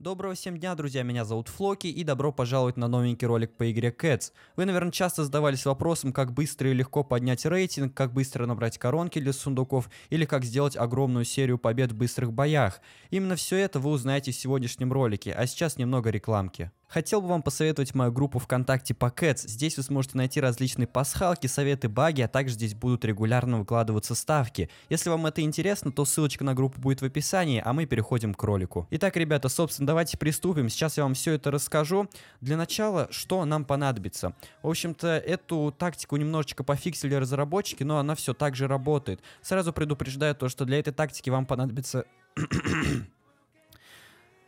Доброго всем дня, друзья, меня зовут Флоки, и добро пожаловать на новенький ролик по игре Cats. Вы, наверное, часто задавались вопросом, как быстро и легко поднять рейтинг, как быстро набрать коронки для сундуков, или как сделать огромную серию побед в быстрых боях. Именно все это вы узнаете в сегодняшнем ролике, а сейчас немного рекламки. Хотел бы вам посоветовать мою группу ВКонтакте Pockets. Здесь вы сможете найти различные пасхалки, советы, баги, а также здесь будут регулярно выкладываться ставки. Если вам это интересно, то ссылочка на группу будет в описании, а мы переходим к ролику. Итак, ребята, собственно, давайте приступим. Сейчас я вам все это расскажу. Для начала, что нам понадобится. В общем-то, эту тактику немножечко пофиксили разработчики, но она все так же работает. Сразу предупреждаю то, что для этой тактики вам понадобится...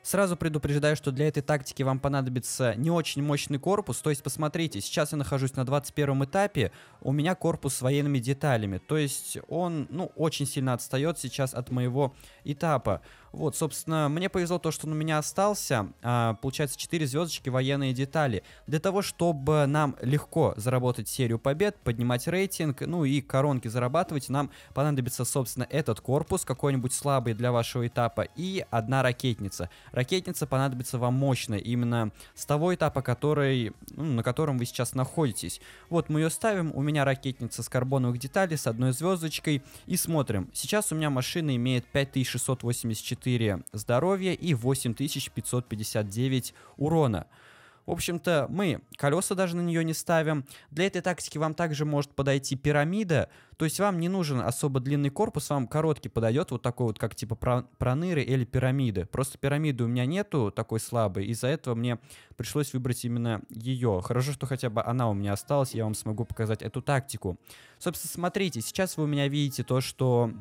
Сразу предупреждаю, что для этой тактики вам понадобится не очень мощный корпус, то есть посмотрите, сейчас я нахожусь на 21 этапе, у меня корпус с военными деталями, то есть он, ну, очень сильно отстает сейчас от моего этапа. Вот, собственно, мне повезло то, что он у меня остался. А, получается, 4 звездочки, военные детали. Для того, чтобы нам легко заработать серию побед, поднимать рейтинг, ну и коронки зарабатывать, нам понадобится, собственно, этот корпус, какой-нибудь слабый для вашего этапа, и одна ракетница. Ракетница понадобится вам мощная, именно с того этапа, который, ну, на котором вы сейчас находитесь. Вот мы ее ставим, у меня ракетница с карбоновых деталей, с одной звездочкой, и смотрим. Сейчас у меня машина имеет 5684 4 здоровья и 8559 урона. В общем-то, мы колеса даже на нее не ставим. Для этой тактики вам также может подойти пирамида, то есть вам не нужен особо длинный корпус, вам короткий подойдет, вот такой вот, как типа проныры или пирамиды. Просто пирамиды у меня нету такой слабой, из-за этого мне пришлось выбрать именно ее. Хорошо, что хотя бы она у меня осталась, я вам смогу показать эту тактику. Собственно, смотрите, сейчас вы у меня видите то, что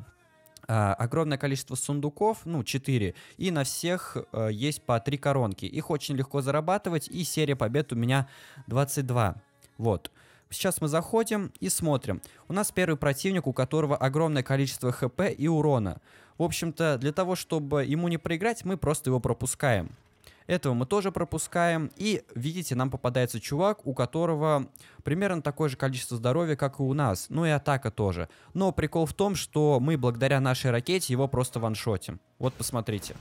а, огромное количество сундуков, ну, 4, и на всех э, есть по 3 коронки. Их очень легко зарабатывать, и серия побед у меня 22. Вот. Сейчас мы заходим и смотрим. У нас первый противник, у которого огромное количество хп и урона. В общем-то, для того, чтобы ему не проиграть, мы просто его пропускаем. Этого мы тоже пропускаем. И, видите, нам попадается чувак, у которого примерно такое же количество здоровья, как и у нас. Ну и атака тоже. Но прикол в том, что мы благодаря нашей ракете его просто ваншотим. Вот посмотрите.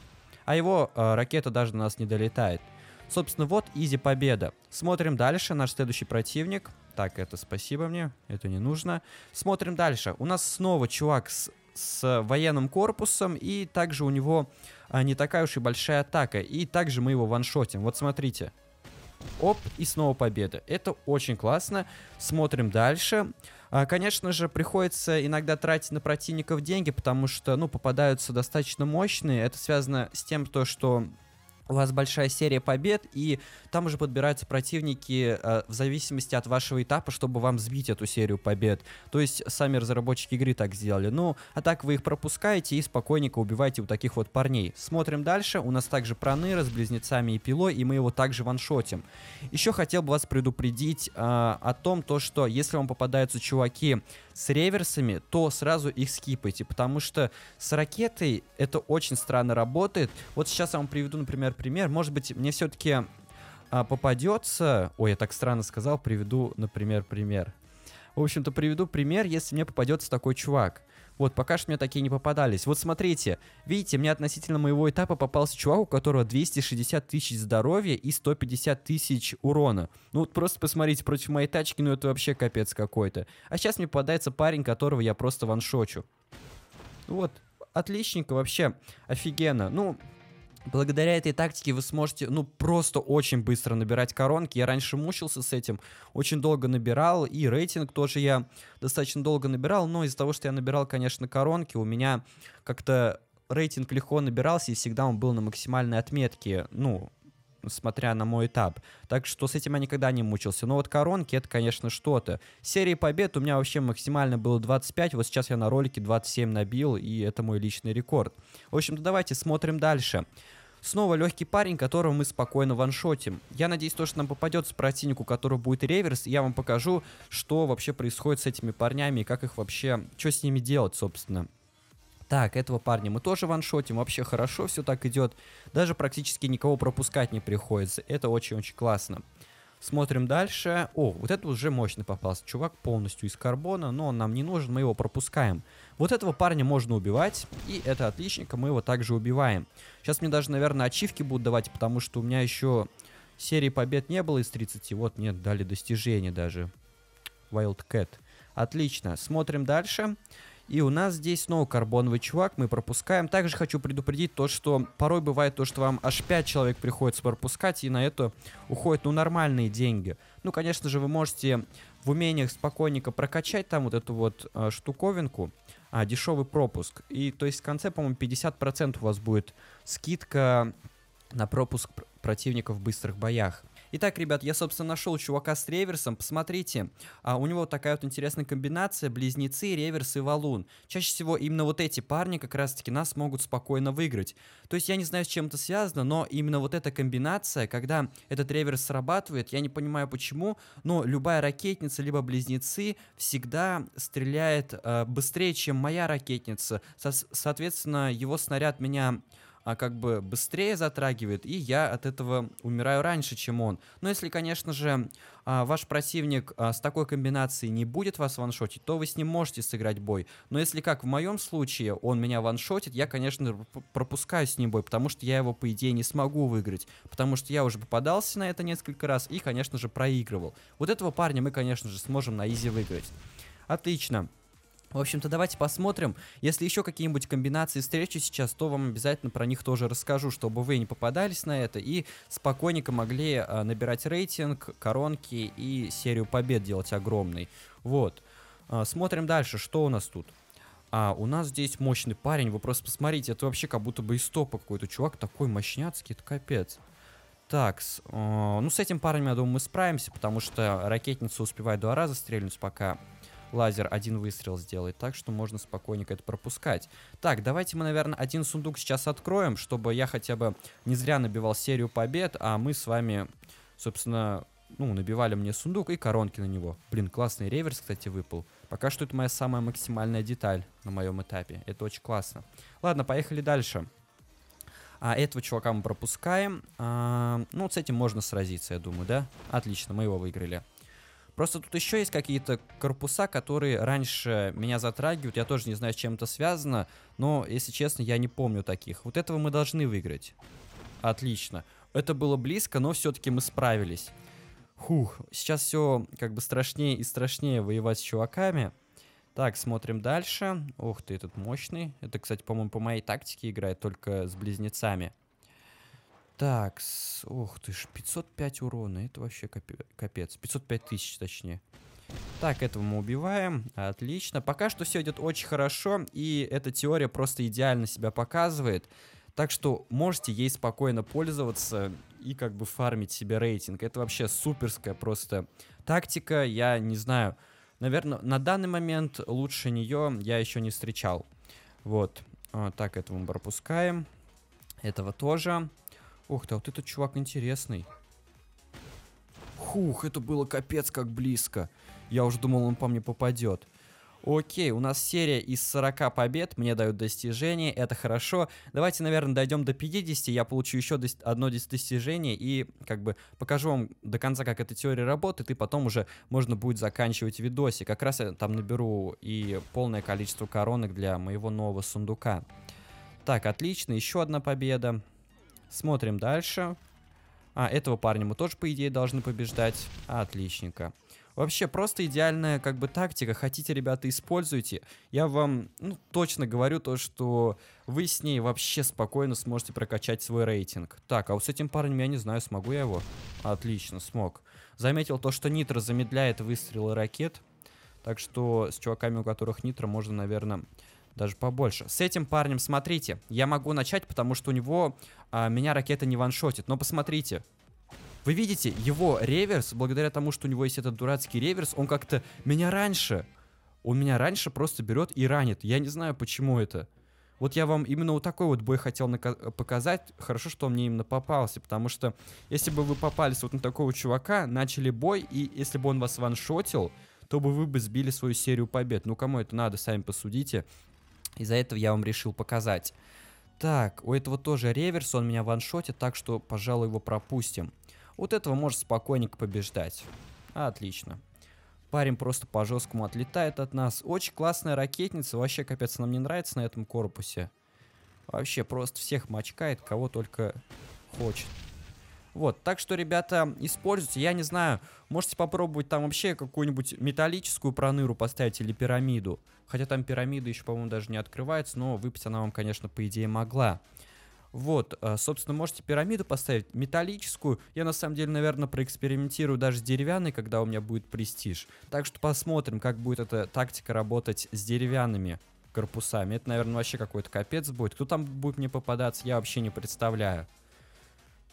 А его э, ракета даже до нас не долетает. Собственно, вот изи победа. Смотрим дальше. Наш следующий противник. Так, это спасибо мне. Это не нужно. Смотрим дальше. У нас снова чувак с с военным корпусом, и также у него а, не такая уж и большая атака, и также мы его ваншотим. Вот смотрите. Оп, и снова победа. Это очень классно. Смотрим дальше. А, конечно же, приходится иногда тратить на противников деньги, потому что, ну, попадаются достаточно мощные. Это связано с тем, то, что у вас большая серия побед, и там уже подбираются противники э, в зависимости от вашего этапа, чтобы вам сбить эту серию побед. То есть сами разработчики игры так сделали. Ну, а так вы их пропускаете и спокойненько убиваете вот таких вот парней. Смотрим дальше. У нас также проныра с близнецами и пилой, и мы его также ваншотим. Еще хотел бы вас предупредить э, о том, то, что если вам попадаются чуваки с реверсами, то сразу их скипайте, потому что с ракетой это очень странно работает. Вот сейчас я вам приведу, например, пример. Может быть, мне все-таки а, попадется... Ой, я так странно сказал, приведу, например, пример. В общем-то, приведу пример, если мне попадется такой чувак. Вот, пока что мне такие не попадались. Вот смотрите, видите, мне относительно моего этапа попался чувак, у которого 260 тысяч здоровья и 150 тысяч урона. Ну вот просто посмотрите, против моей тачки, ну это вообще капец какой-то. А сейчас мне попадается парень, которого я просто ваншочу. Вот, отличненько вообще, офигенно. Ну, Благодаря этой тактике вы сможете, ну, просто очень быстро набирать коронки. Я раньше мучился с этим, очень долго набирал, и рейтинг тоже я достаточно долго набирал, но из-за того, что я набирал, конечно, коронки, у меня как-то рейтинг легко набирался, и всегда он был на максимальной отметке, ну, смотря на мой этап. Так что с этим я никогда не мучился. Но вот коронки, это, конечно, что-то. Серии побед у меня вообще максимально было 25, вот сейчас я на ролике 27 набил, и это мой личный рекорд. В общем-то, давайте смотрим дальше. Снова легкий парень, которого мы спокойно ваншотим. Я надеюсь, то, что нам попадется противник, у которого будет реверс, и я вам покажу, что вообще происходит с этими парнями и как их вообще, что с ними делать, собственно. Так, этого парня мы тоже ваншотим, вообще хорошо все так идет. Даже практически никого пропускать не приходится. Это очень-очень классно. Смотрим дальше. О, вот это уже мощный попался. Чувак полностью из карбона, но он нам не нужен, мы его пропускаем. Вот этого парня можно убивать, и это отличненько, мы его также убиваем. Сейчас мне даже, наверное, ачивки будут давать, потому что у меня еще серии побед не было из 30. Вот, нет, дали достижение даже. Wildcat. Отлично, смотрим дальше. Дальше. И у нас здесь снова карбоновый чувак, мы пропускаем. Также хочу предупредить то, что порой бывает то, что вам аж 5 человек приходится пропускать, и на это уходят, ну, нормальные деньги. Ну, конечно же, вы можете в умениях спокойненько прокачать там вот эту вот э, штуковинку, а, дешевый пропуск. И, то есть, в конце, по-моему, 50% у вас будет скидка на пропуск противников в быстрых боях. Итак, ребят, я, собственно, нашел чувака с реверсом. Посмотрите, а, у него такая вот интересная комбинация. Близнецы, реверс и валун. Чаще всего именно вот эти парни как раз-таки нас могут спокойно выиграть. То есть я не знаю, с чем это связано, но именно вот эта комбинация, когда этот реверс срабатывает, я не понимаю почему, но любая ракетница, либо близнецы всегда стреляет э, быстрее, чем моя ракетница. Со соответственно, его снаряд меня а как бы быстрее затрагивает, и я от этого умираю раньше, чем он. Но если, конечно же, а, ваш противник а, с такой комбинацией не будет вас ваншотить, то вы с ним можете сыграть бой. Но если, как в моем случае, он меня ваншотит, я, конечно, пропускаю с ним бой, потому что я его, по идее, не смогу выиграть, потому что я уже попадался на это несколько раз и, конечно же, проигрывал. Вот этого парня мы, конечно же, сможем на изи выиграть. Отлично. В общем-то, давайте посмотрим. Если еще какие-нибудь комбинации встречи сейчас, то вам обязательно про них тоже расскажу, чтобы вы не попадались на это и спокойненько могли а, набирать рейтинг, коронки и серию побед делать огромный. Вот. А, смотрим дальше, что у нас тут. А у нас здесь мощный парень, вы просто посмотрите, это вообще как будто бы из топа какой-то чувак, такой мощняцкий, это капец. Так, с, э, а, ну с этим парнем, я думаю, мы справимся, потому что ракетница успевает два раза стрельнуть, пока лазер один выстрел сделает, так что можно спокойненько это пропускать. Так, давайте мы, наверное, один сундук сейчас откроем, чтобы я хотя бы не зря набивал серию побед, а мы с вами, собственно, ну, набивали мне сундук и коронки на него. Блин, классный реверс, кстати, выпал. Пока что это моя самая максимальная деталь на моем этапе. Это очень классно. Ладно, поехали дальше. А этого чувака мы пропускаем. А, ну, с этим можно сразиться, я думаю, да? Отлично, мы его выиграли. Просто тут еще есть какие-то корпуса, которые раньше меня затрагивают. Я тоже не знаю, с чем это связано. Но, если честно, я не помню таких. Вот этого мы должны выиграть. Отлично. Это было близко, но все-таки мы справились. Хух, сейчас все как бы страшнее и страшнее воевать с чуваками. Так, смотрим дальше. Ух ты, этот мощный. Это, кстати, по-моему, по моей тактике играет, только с близнецами. Так, с... ох ты ж, 505 урона, это вообще капец. 505 тысяч, точнее. Так, этого мы убиваем. Отлично. Пока что все идет очень хорошо, и эта теория просто идеально себя показывает. Так что можете ей спокойно пользоваться и как бы фармить себе рейтинг. Это вообще суперская просто тактика, я не знаю. Наверное, на данный момент лучше нее я еще не встречал. вот а, так, этого мы пропускаем. Этого тоже. Ух ты, а вот этот чувак интересный. Хух, это было капец как близко. Я уже думал, он по мне попадет. Окей, у нас серия из 40 побед, мне дают достижение, это хорошо. Давайте, наверное, дойдем до 50, я получу еще одно достижение и как бы покажу вам до конца, как эта теория работает, и потом уже можно будет заканчивать видосик. Как раз я там наберу и полное количество коронок для моего нового сундука. Так, отлично, еще одна победа. Смотрим дальше. А, этого парня мы тоже, по идее, должны побеждать. Отличненько. Вообще, просто идеальная, как бы, тактика. Хотите, ребята, используйте. Я вам, ну, точно говорю то, что вы с ней вообще спокойно сможете прокачать свой рейтинг. Так, а вот с этим парнем, я не знаю, смогу я его? Отлично, смог. Заметил то, что нитро замедляет выстрелы ракет. Так что с чуваками, у которых нитро, можно, наверное, даже побольше. С этим парнем, смотрите, я могу начать, потому что у него а, меня ракета не ваншотит. Но посмотрите, вы видите, его реверс, благодаря тому, что у него есть этот дурацкий реверс, он как-то меня раньше, он меня раньше просто берет и ранит. Я не знаю, почему это. Вот я вам именно вот такой вот бой хотел показать. Хорошо, что он мне именно попался, потому что если бы вы попались вот на такого чувака, начали бой, и если бы он вас ваншотил, то бы вы бы сбили свою серию побед. Ну, кому это надо, сами посудите. Из-за этого я вам решил показать. Так, у этого тоже реверс, он меня ваншотит, так что, пожалуй, его пропустим. Вот этого может спокойненько побеждать. Отлично. Парень просто по жесткому отлетает от нас. Очень классная ракетница, вообще капец, она мне нравится на этом корпусе. Вообще просто всех мочкает, кого только хочет. Вот, так что, ребята, используйте. Я не знаю, можете попробовать там вообще какую-нибудь металлическую проныру поставить или пирамиду. Хотя там пирамида еще, по-моему, даже не открывается, но выпить она вам, конечно, по идее могла. Вот, э, собственно, можете пирамиду поставить металлическую. Я на самом деле, наверное, проэкспериментирую даже с деревянной, когда у меня будет престиж. Так что посмотрим, как будет эта тактика работать с деревянными корпусами. Это, наверное, вообще какой-то капец будет. Кто там будет мне попадаться, я вообще не представляю.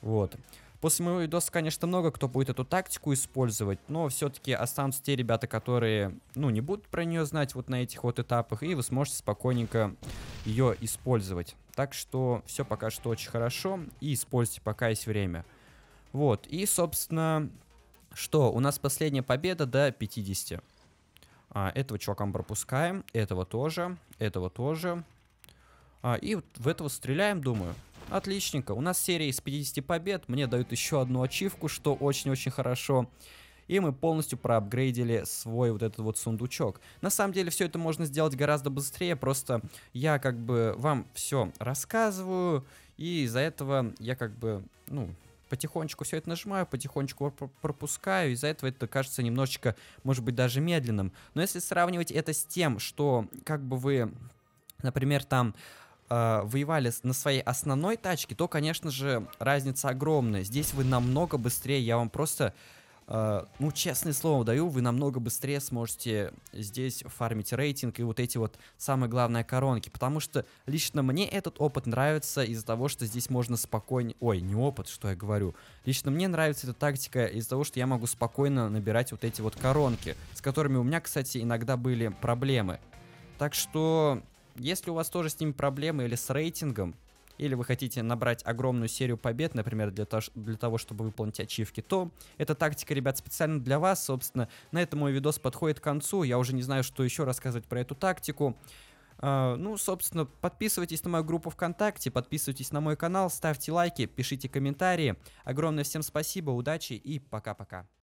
Вот. После моего видоса, конечно, много кто будет эту тактику использовать, но все-таки останутся те ребята, которые, ну, не будут про нее знать вот на этих вот этапах, и вы сможете спокойненько ее использовать. Так что все пока что очень хорошо, и используйте пока есть время. Вот, и, собственно, что, у нас последняя победа до 50. А, этого чувака мы пропускаем, этого тоже, этого тоже. А, и вот в этого стреляем, думаю. Отличненько. У нас серия из 50 побед. Мне дают еще одну ачивку, что очень-очень хорошо. И мы полностью проапгрейдили свой вот этот вот сундучок. На самом деле все это можно сделать гораздо быстрее. Просто я как бы вам все рассказываю. И из-за этого я как бы, ну, потихонечку все это нажимаю, потихонечку пропускаю, из-за этого это кажется немножечко, может быть, даже медленным. Но если сравнивать это с тем, что как бы вы, например, там э, воевали на своей основной тачке, то, конечно же, разница огромная. Здесь вы намного быстрее, я вам просто, э, ну, честное слово даю, вы намного быстрее сможете здесь фармить рейтинг и вот эти вот, самые главные коронки. Потому что лично мне этот опыт нравится из-за того, что здесь можно спокойно... Ой, не опыт, что я говорю. Лично мне нравится эта тактика из-за того, что я могу спокойно набирать вот эти вот коронки, с которыми у меня, кстати, иногда были проблемы. Так что если у вас тоже с ними проблемы или с рейтингом, или вы хотите набрать огромную серию побед, например, для, то, для того, чтобы выполнить ачивки, то эта тактика, ребят, специально для вас. Собственно, на этом мой видос подходит к концу. Я уже не знаю, что еще рассказывать про эту тактику. Uh, ну, собственно, подписывайтесь на мою группу ВКонтакте, подписывайтесь на мой канал, ставьте лайки, пишите комментарии. Огромное всем спасибо, удачи и пока-пока.